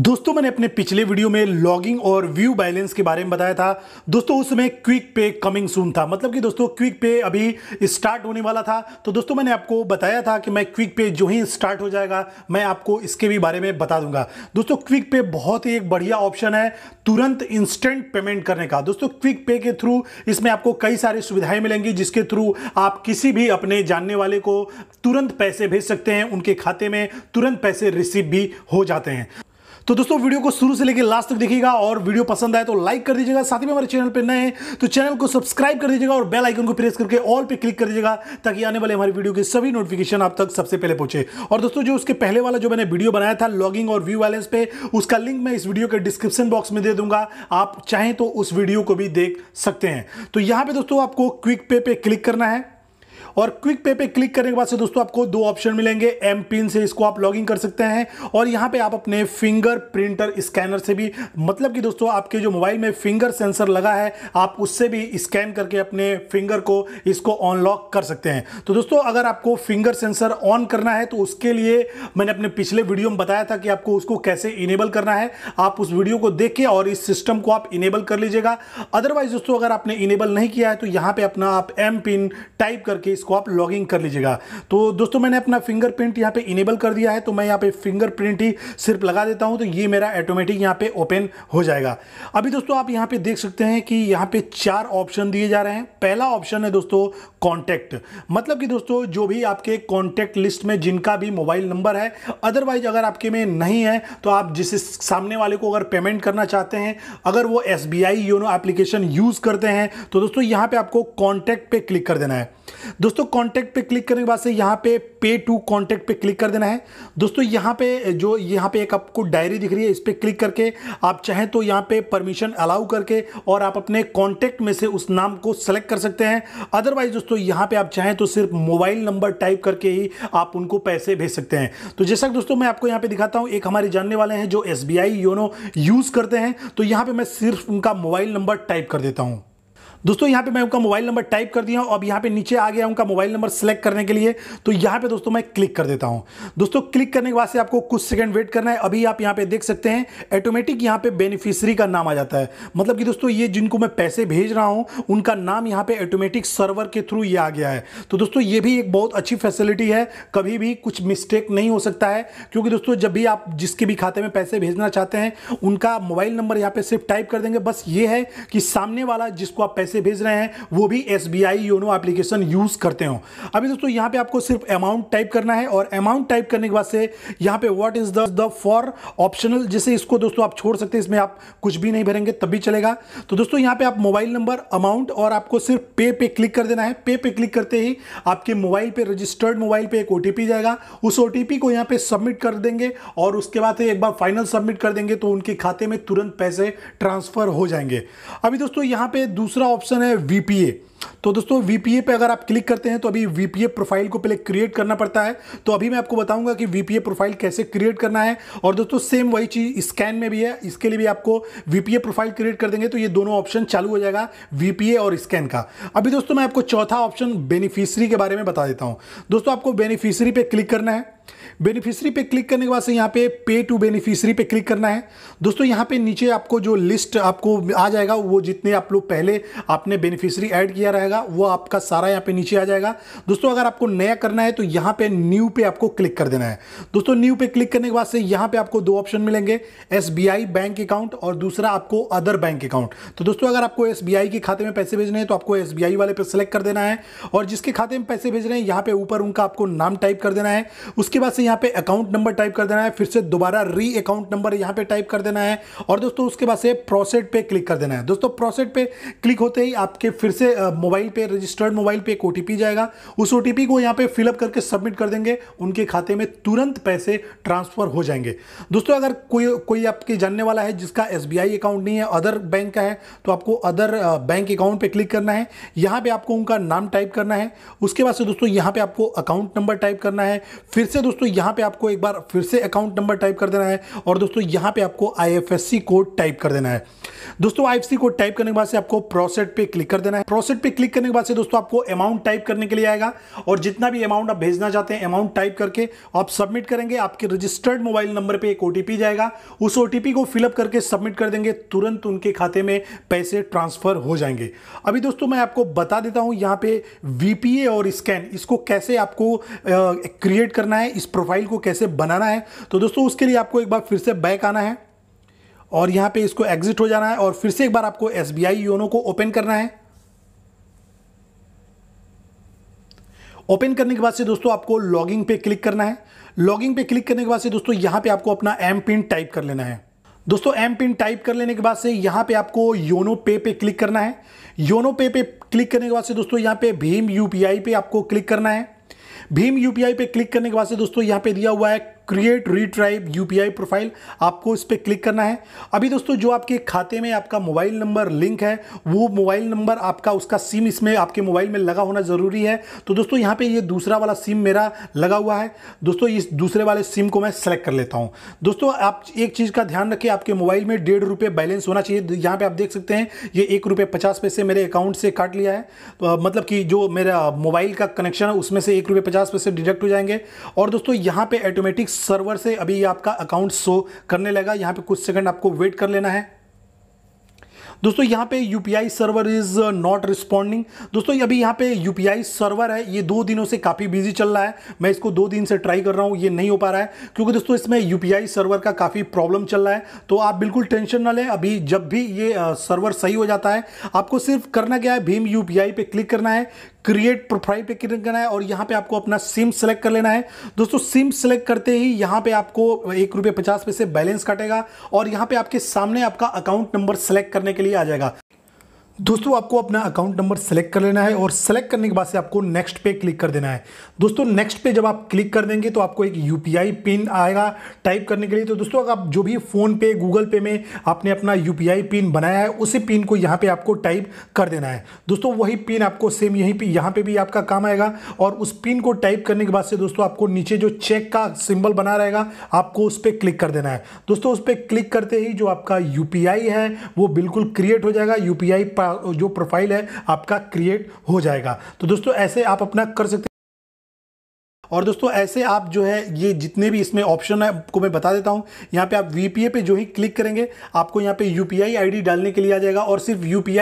दोस्तों मैंने अपने पिछले वीडियो में लॉगिंग और व्यू बैलेंस के बारे में बताया था दोस्तों उस समय क्विक पे कमिंग सून था मतलब कि दोस्तों क्विक पे अभी स्टार्ट होने वाला था तो दोस्तों मैंने आपको बताया था कि मैं क्विक पे जो ही स्टार्ट हो जाएगा मैं आपको इसके भी बारे में बता दूंगा दोस्तों क्विक पे बहुत ही एक बढ़िया ऑप्शन है तुरंत इंस्टेंट पेमेंट करने का दोस्तों क्विक पे के थ्रू इसमें आपको कई सारी सुविधाएं मिलेंगी जिसके थ्रू आप किसी भी अपने जानने वाले को तुरंत पैसे भेज सकते हैं उनके खाते में तुरंत पैसे रिसीव भी हो जाते हैं तो दोस्तों वीडियो को शुरू से लेकर लास्ट तक देखिएगा और वीडियो पसंद आए तो लाइक कर दीजिएगा साथ ही में हमारे चैनल पर नए हैं तो चैनल को सब्सक्राइब कर दीजिएगा और बेल आइकन को प्रेस करके ऑल पे क्लिक कर दीजिएगा ताकि आने वाले हमारी वीडियो के सभी नोटिफिकेशन आप तक सबसे पहले पहुंचे और दोस्तों जो उसके पहले वाला जो मैंने वीडियो बनाया था लॉगिंग और व्यू बैलेंस पे उसका लिंक मैं इस वीडियो के डिस्क्रिप्शन बॉक्स में दे दूंगा आप चाहें तो उस वीडियो को भी देख सकते हैं तो यहां पर दोस्तों आपको क्विक पे पे क्लिक करना है और क्विक पे पे क्लिक करने के बाद से दोस्तों आपको दो ऑप्शन मिलेंगे एम पिन से इसको आप लॉगिन कर सकते हैं और यहाँ पे आप अपने फिंगर प्रिंटर स्कैनर से भी मतलब कि दोस्तों आपके जो मोबाइल में फिंगर सेंसर लगा है आप उससे भी स्कैन करके अपने फिंगर को इसको ऑनलॉक कर सकते हैं तो दोस्तों अगर आपको फिंगर सेंसर ऑन करना है तो उसके लिए मैंने अपने पिछले वीडियो में बताया था कि आपको उसको कैसे इनेबल करना है आप उस वीडियो को देख के और इस सिस्टम को आप इनेबल कर लीजिएगा अदरवाइज दोस्तों अगर आपने इनेबल नहीं किया है तो यहाँ पे अपना आप एम पिन टाइप करके इसको आप लॉगिंग कर लीजिएगा तो दोस्तों मैंने अपना फिंगरप्रिंट यहाँ पे इनेबल कर दिया है तो मैं यहाँ पे फिंगरप्रिंट ही सिर्फ लगा देता हूँ तो ये मेरा ऑटोमेटिक यहाँ पे ओपन हो जाएगा अभी दोस्तों आप यहाँ पे देख सकते हैं कि यहाँ पे चार ऑप्शन दिए जा रहे हैं पहला ऑप्शन है दोस्तों कॉन्टैक्ट मतलब कि दोस्तों जो भी आपके कॉन्टैक्ट लिस्ट में जिनका भी मोबाइल नंबर है अदरवाइज अगर आपके में नहीं है तो आप जिस सामने वाले को अगर पेमेंट करना चाहते हैं अगर वो S B I YONO application use करते हैं तो दोस्तों यहाँ पे आपको कॉन्टैक्ट पे क्लिक कर देना है दोस्तों कॉन्टैक्ट पे क्लिक करने के बाद से यहाँ पे पे टू कॉन्टैक्ट पे क्लिक कर देना है दोस्तों यहाँ पे जो यहाँ पे एक आपको डायरी दिख रही है इस पर क्लिक करके आप चाहें तो यहाँ पे परमिशन अलाउ करके और आप अपने कॉन्टैक्ट में से उस नाम को सेलेक्ट कर सकते हैं अदरवाइज दोस्तों यहाँ पे आप चाहें तो सिर्फ मोबाइल नंबर टाइप करके ही आप उनको पैसे भेज सकते हैं तो जैसा कि दोस्तों मैं आपको यहाँ पर दिखाता हूँ एक हमारे जानने वाले हैं जो एस योनो यूज़ करते हैं तो यहाँ पर मैं सिर्फ उनका मोबाइल नंबर टाइप कर देता हूँ दोस्तों यहाँ पे मैं उनका मोबाइल नंबर टाइप कर दिया हूँ अब यहाँ पे नीचे आ गया उनका मोबाइल नंबर सेलेक्ट करने के लिए तो यहाँ पे दोस्तों मैं क्लिक कर देता हूँ दोस्तों क्लिक करने के बाद से आपको कुछ सेकंड वेट करना है अभी आप यहाँ पे देख सकते हैं ऑटोमेटिक यहाँ पे बेनिफिशरी का नाम आ जाता है मतलब कि दोस्तों ये जिनको मैं पैसे भेज रहा हूँ उनका नाम यहाँ पे ऑटोमेटिक सर्वर के थ्रू ये आ गया है तो दोस्तों ये भी एक बहुत अच्छी फैसिलिटी है कभी भी कुछ मिस्टेक नहीं हो सकता है क्योंकि दोस्तों जब भी आप जिसके भी खाते में पैसे भेजना चाहते हैं उनका मोबाइल नंबर यहाँ पर सिर्फ टाइप कर देंगे बस ये है कि सामने वाला जिसको आप पैसे पैसे भेज रहे हैं वो भी S B I YONO application use करते हो अभी दोस्तों यहाँ पे आपको सिर्फ अमाउंट टाइप करना है और अमाउंट टाइप करने के बाद से यहाँ पे what is the four optional जिसे इसको दोस्तों आप छोड़ सकते हैं इसमें आप कुछ भी नहीं भरेंगे तब भी चलेगा तो दोस्तों यहाँ पे आप मोबाइल नंबर अमाउंट और आपको सिर्फ पे पे क्लिक कर देना है पे पे क्लिक करते ही आपके मोबाइल पे रजिस्टर्ड मोबाइल पे एक ओ जाएगा उस ओ को यहाँ पे सबमिट कर देंगे और उसके बाद एक बार फाइनल सबमिट कर देंगे तो उनके खाते में तुरंत पैसे ट्रांसफर हो जाएंगे अभी दोस्तों यहाँ पे दूसरा ऑप्शन है वीपीए तो दोस्तों वीपीए पे अगर आप क्लिक करते हैं तो अभी वीपीए प्रोफाइल को पहले क्रिएट करना पड़ता है तो अभी मैं आपको बताऊंगा कि वीपीए प्रोफाइल कैसे क्रिएट करना है और दोस्तों सेम वही चीज़ स्कैन में भी है इसके लिए भी आपको वीपीए प्रोफाइल क्रिएट कर देंगे तो ये दोनों ऑप्शन चालू हो जाएगा वीपीए और स्कैन का अभी दोस्तों मैं आपको चौथा ऑप्शन बेनिफिशरी के बारे में बता देता हूँ दोस्तों आपको बेनिफिशरी पर क्लिक करना है बेनिफिशरी पे क्लिक करने के बाद से यहाँ पे पे टू बेनिफिशरी पे क्लिक करना है दोस्तों यहाँ पे नीचे आपको जो लिस्ट आपको आ जाएगा वो जितने आप लोग पहले आपने बेनिफिशरी ऐड किया क्या रहेगा वो आपका सारा यहाँ पे नीचे आ जाएगा दोस्तों अगर आपको नया करना है तो यहाँ पे न्यू पे आपको क्लिक कर देना है दोस्तों न्यू पे क्लिक करने के बाद से यहाँ पे आपको दो ऑप्शन मिलेंगे एस बैंक अकाउंट और दूसरा आपको अदर बैंक अकाउंट तो दोस्तों अगर आपको एस के खाते में पैसे भेजने हैं तो आपको एस वाले पर सेलेक्ट कर देना है और जिसके खाते में पैसे भेज रहे हैं यहाँ पे ऊपर उनका आपको नाम टाइप कर देना है उसके बाद से यहाँ पे अकाउंट नंबर टाइप कर देना है फिर से दोबारा री अकाउंट नंबर यहाँ पे टाइप कर देना है और दोस्तों उसके बाद से प्रोसेट पे क्लिक कर देना है दोस्तों प्रोसेट पे क्लिक होते ही आपके फिर से मोबाइल पे रजिस्टर्ड मोबाइल पे एक ओ जाएगा उस ओ को यहाँ पे फिलअप करके सबमिट कर देंगे उनके खाते में तुरंत पैसे ट्रांसफ़र हो जाएंगे दोस्तों अगर कोई कोई आपके जानने वाला है जिसका एस अकाउंट नहीं है अदर बैंक का है तो आपको अदर बैंक अकाउंट पर क्लिक करना है यहाँ पर आपको उनका नाम टाइप करना है उसके बाद से दोस्तों यहाँ पर आपको अकाउंट नंबर टाइप करना है फिर से दोस्तों यहाँ पर आपको एक बार फिर से अकाउंट नंबर टाइप कर देना है और दोस्तों यहाँ पर आपको आई कोड टाइप कर देना है दोस्तों आई कोड टाइप करने के बाद से आपको प्रोसेट पे क्लिक कर देना है प्रोसेट पे क्लिक करने के बाद से दोस्तों आपको अमाउंट टाइप करने के लिए आएगा और जितना भी अमाउंट आप भेजना चाहते हैं अमाउंट टाइप करके आप सबमिट करेंगे आपके रजिस्टर्ड मोबाइल नंबर पर एक ओटीपी जाएगा उस ओटीपी को फिलअप करके सबमिट कर देंगे तुरंत उनके खाते में पैसे ट्रांसफर हो जाएंगे अभी दोस्तों मैं आपको बता देता हूँ यहाँ पे वीपीए और स्कैन इसको कैसे आपको क्रिएट करना है इस प्रोफाइल को कैसे बनाना है तो दोस्तों उसके लिए आपको एक बार फिर से बैक आना है और यहाँ पे इसको एग्जिट हो जाना है और फिर से एक बार आपको एस बी आई योनो को ओपन करना है ओपन करने के बाद से दोस्तों आपको लॉगिंग पे क्लिक करना है लॉगिंग पे क्लिक करने के बाद से दोस्तों यहाँ पे आपको अपना एम पिन टाइप कर लेना है दोस्तों एम पिन टाइप कर लेने के बाद से यहाँ पे आपको योनो पे पे क्लिक करना है योनो पे पे क्लिक करने के बाद से दोस्तों यहाँ पे भीम यूपीआई पे आपको क्लिक करना है भीम यूपीआई पे क्लिक करने के बाद से दोस्तों यहाँ पे दिया हुआ है क्रिएट रीट्राइब आई प्रोफाइल आपको इस पर क्लिक करना है अभी दोस्तों जो आपके खाते में आपका मोबाइल नंबर लिंक है वो मोबाइल नंबर आपका उसका सिम इसमें आपके मोबाइल में लगा होना ज़रूरी है तो दोस्तों यहाँ पे ये दूसरा वाला सिम मेरा लगा हुआ है दोस्तों इस दूसरे वाले सिम को मैं सेलेक्ट कर लेता हूँ दोस्तों आप एक चीज़ का ध्यान रखिए आपके मोबाइल में डेढ़ रुपये बैलेंस होना चाहिए तो यहाँ पर आप देख सकते हैं ये एक रुपये पचास पैसे मेरे अकाउंट से काट लिया है तो मतलब कि जो मेरा मोबाइल का कनेक्शन है उसमें से एक रुपये पचास पैसे डिडक्ट हो जाएंगे और दोस्तों यहाँ पर ऑटोमेटिक सर्वर से अभी आपका अकाउंट शो करने लगा यहाँ पे कुछ सेकंड आपको वेट कर लेना है दोस्तों यहाँ पे UPI server is not responding दोस्तों अभी यहाँ पे यूपीआई सर्वर है ये दो दिनों से काफ़ी बिजी चल रहा है मैं इसको दो दिन से ट्राई कर रहा हूँ ये नहीं हो पा रहा है क्योंकि दोस्तों इसमें यूपीआई सर्वर का काफ़ी प्रॉब्लम चल रहा है तो आप बिल्कुल टेंशन ना लें अभी जब भी ये सर्वर uh, सही हो जाता है आपको सिर्फ करना क्या है भीम यू पे क्लिक करना है क्रिएट प्रोफाइल पे क्लिक करना है और यहाँ पे आपको अपना सिम सेलेक्ट कर लेना है दोस्तों सिम सेलेक्ट करते ही यहाँ पे आपको एक रुपये पचास पैसे बैलेंस काटेगा और यहाँ पे आपके सामने आपका अकाउंट नंबर सेलेक्ट करने के लिए ही आ जाएगा दोस्तों आपको अपना अकाउंट नंबर सेलेक्ट कर लेना है और सेलेक्ट करने के बाद से आपको नेक्स्ट पे क्लिक कर देना है दोस्तों नेक्स्ट पे जब आप क्लिक कर देंगे तो आपको एक यू पिन आएगा टाइप करने के लिए तो दोस्तों अगर आप जो भी फ़ोन पे गूगल पे में आपने अपना यू पिन बनाया है उसी पिन को यहाँ पर आपको टाइप कर देना है दोस्तों वही पिन आपको सेम यहीं पर यहाँ पर भी आपका काम आएगा और उस पिन को टाइप करने के बाद से दोस्तों आपको नीचे जो चेक का सिम्बल बना रहेगा आपको उस पर क्लिक कर देना है दोस्तों उस पर क्लिक करते ही जो आपका यू है वो बिल्कुल क्रिएट हो जाएगा यू पी जो प्रोफाइल है आपका क्रिएट हो जाएगा तो दोस्तों ऐसे आप अपना कर सकते और दोस्तों ऐसे आप जो है ये जितने भी इसमें ऑप्शन है आपको मैं बता देता हूँ यहाँ पे आप वी पे जो ही क्लिक करेंगे आपको यहाँ पे यू पी डालने के लिए आ जाएगा और सिर्फ यू पी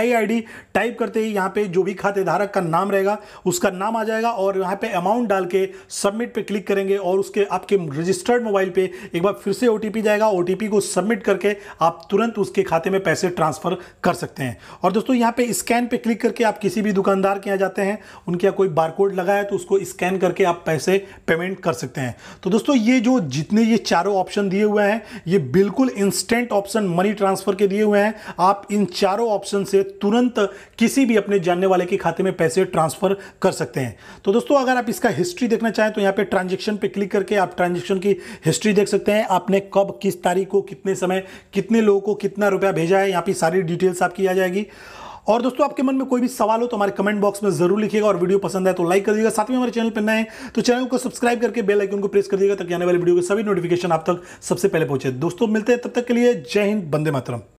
टाइप करते ही यहाँ पे जो भी खाते धारक का नाम रहेगा उसका नाम आ जाएगा और यहाँ पे अमाउंट डाल के सबमिट पे क्लिक करेंगे और उसके आपके रजिस्टर्ड मोबाइल पे एक बार फिर से ओ जाएगा ओ को सबमिट करके आप तुरंत उसके खाते में पैसे ट्रांसफ़र कर सकते हैं और दोस्तों यहाँ पे स्कैन पे क्लिक करके आप किसी भी दुकानदार के यहाँ जाते हैं उनके यहाँ कोई बारकोड लगा है तो उसको स्कैन करके आप पैसे पेमेंट कर सकते हैं तो दोस्तों ये जो जितने ये चारों ऑप्शन दिए हुए हैं ये बिल्कुल इंस्टेंट ऑप्शन मनी ट्रांसफर के दिए हुए हैं आप इन चारों ऑप्शन से तुरंत किसी भी अपने जानने वाले के खाते में पैसे ट्रांसफर कर सकते हैं तो दोस्तों अगर आप इसका हिस्ट्री देखना चाहें तो यहाँ पे ट्रांजेक्शन पे क्लिक करके आप ट्रांजेक्शन की हिस्ट्री देख सकते हैं आपने कब किस तारीख को कितने समय कितने लोगों को कितना रुपया भेजा है यहाँ पे सारी डिटेल्स आपकी आ जाएगी और दोस्तों आपके मन में कोई भी सवाल हो तो हमारे कमेंट बॉक्स में जरूर लिखिएगा और वीडियो पसंद है तो लाइक कर दीजिएगा साथ में हमारे चैनल पर नए तो चैनल को सब्सक्राइब करके बेल आइकन को प्रेस कर दीजिएगा ताकि आने वाले वीडियो के सभी नोटिफिकेशन आप तक सबसे पहले पहुंचे दोस्तों मिलते हैं तब तक के लिए जय हिंद बंदे मातरम